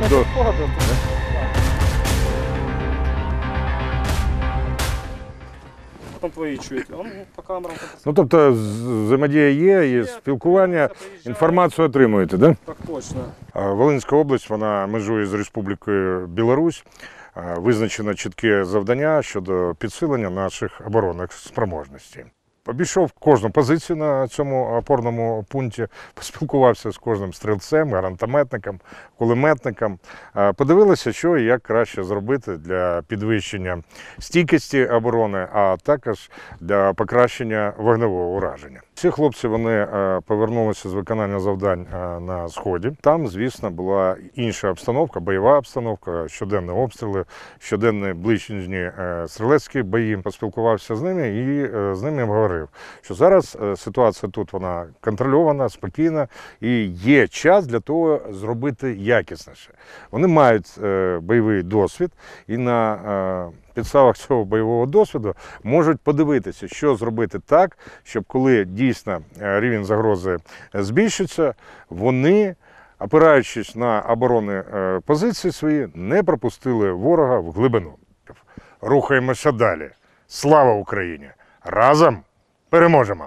не До... Там твої чують. Ну, по камерам. Ну тобто взаємодія є, є спілкування, інформацію отримуєте, да? Так точно. Волинська область, вона межує з Республікою Білорусь. Визначено чітке завдання щодо підсилення наших оборонних спроможностей. Обійшов кожну позицію на цьому опорному пункті, поспілкувався з кожним стрільцем, гарантометником, кулеметником. Подивилися, що і як краще зробити для підвищення стійкості оборони, а також для покращення вогневого ураження. Всі хлопці вони е, повернулися з виконання завдань е, на сході. Там, звісно, була інша обстановка, бойова обстановка, щоденні обстріли, щоденні ближні е, стрілецькі бої. Поспілкувався з ними і з ними говорив, що зараз ситуація тут вона контрольована, спокійна і є час для того зробити якісніше. Вони мають бойовий досвід і на підставах цього бойового досвіду можуть подивитися, що зробити так, щоб коли дійсно е, рівень загрози е, збільшиться, вони. Опираючись на оборони е, позиції свої, не пропустили ворога в глибину. Рухаємося далі. Слава Україні! Разом переможемо!